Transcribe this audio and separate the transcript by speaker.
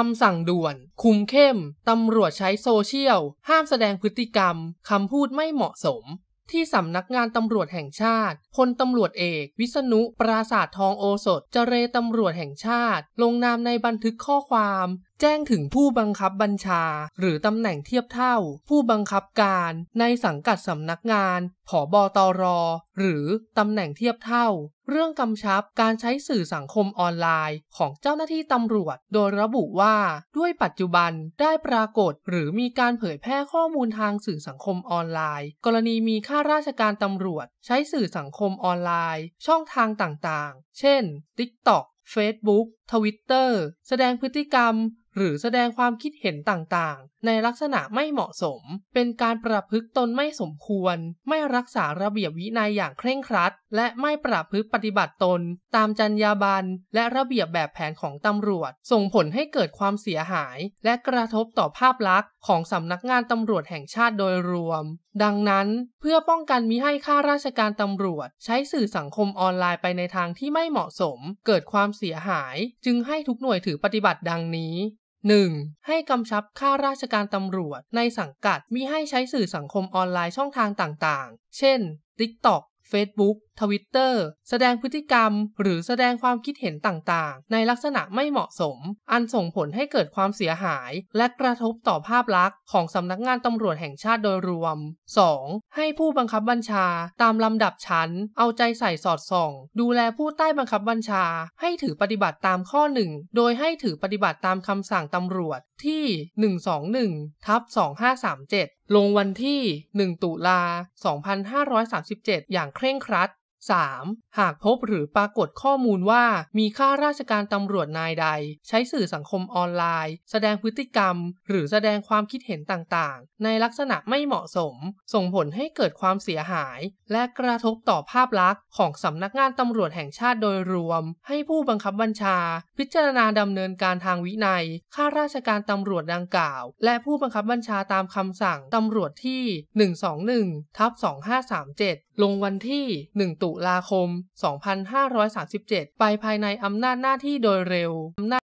Speaker 1: คำสั่งด่วน คุมเข้ม ตำรวจใช้โซเชียล ห้ามแสดงพฤติกรรม คำพูดไม่เหมาะสม ที่สำนักงานตำรวจแห่งชาติพลตำรวจเอกวิษณุปราศาสตร์ทองโอสถเจรตำรวจแห่งชาติ ลงนามในบันทึกข้อความ แจ้งถึงผู้บังคับบัญชา หรือตำแหน่งเทียบเท่า ผู้บังคับการในสังกัดสำนักงานผอบอตอรอหรือตำแหน่งเทียบเท่า เรื่องกำชับการใช้สื่อสังคมออนไลน์ ของเจ้าหน้าที่ตำรวจโดยระบุว่าด้วยปัจจุบันได้ปรากฏหรือมีการเผยแพร่ข้อมูลทางสื่อสังคมออนไลน์ กรณีมีข้าราชการตำรวจใช้สื่อสังคมมออนไลน์ ช่องทางต่างๆ เช่น TikTok Facebook Twitter แสดงพฤติกรรมหรือแสดงความคิดเห็นต่างๆ ในลักษณะไม่เหมาะสม เป็นการประพฤติตนไม่สมควร ไม่รักษาระเบียบวินัยอย่างเคร่งครัด และไม่ประพฤติปฏิบัติตน ตามจรรยาบรรณและระเบียบแบบแผนของตำรวจ ส่งผลให้เกิดความเสียหาย และกระทบต่อภาพลักษณ์ของสำนักงานตำรวจแห่งชาติโดยรวม ดังนั้น เพื่อป้องกันมิให้ข้าราชการตำรวจ ใช้สื่อสังคมออนไลน์ไปในทางที่ไม่เหมาะสม เกิดความเสียหาย จึงให้ทุกหน่วยถือปฏิบัติดังนี้ 1. ให้กำชับข้าราชการตำรวจในสังกัดมิให้ใช้สื่อสังคมออนไลน์ช่องทางต่างๆ เช่น TikTok Facebook Twitter แสดงพฤติกรรม หรือแสดงความคิดเห็นต่างๆ ในลักษณะไม่เหมาะสม อันส่งผลให้เกิดความเสียหาย และกระทบต่อภาพลักษณ์ของสำนักงานตำรวจแห่งชาติโดยรวม 2. ให้ผู้บังคับบัญชา ตามลำดับชั้น เอาใจใส่สอดส่อง ดูแลผู้ใต้บังคับบัญชา ให้ถือปฏิบัติตามข้อหนึ่งโดยให้ถือปฏิบัติตามคำสั่งตำรวจที่ 121 ทับ2537 ลงวันที่ 1 ตุลา 2537 อย่างเคร่งครัด 3. หากพบหรือปรากฏข้อมูลว่ามีข้าราชการตำรวจนายใด ใช้สื่อสังคมออนไลน์ แสดงพฤติกรรม หรือแสดงความคิดเห็นต่างๆ ในลักษณะไม่เหมาะสม ส่งผลให้เกิดความเสียหาย และกระทบต่อภาพลักษณ์ของสำนักงานตำรวจแห่งชาติโดยรวม ให้ผู้บังคับบัญชา พิจารณาดำเนินการทางวินัยข้าราชการตำรวจดังกล่าว และผู้บังคับบัญชาตามคำสั่งตำรวจที่ 121ทับ2537ลงวันที่ 1 ตุลาคม 2537 ไปภายในอำนาจหน้าที่โดยเร็วอำนาจ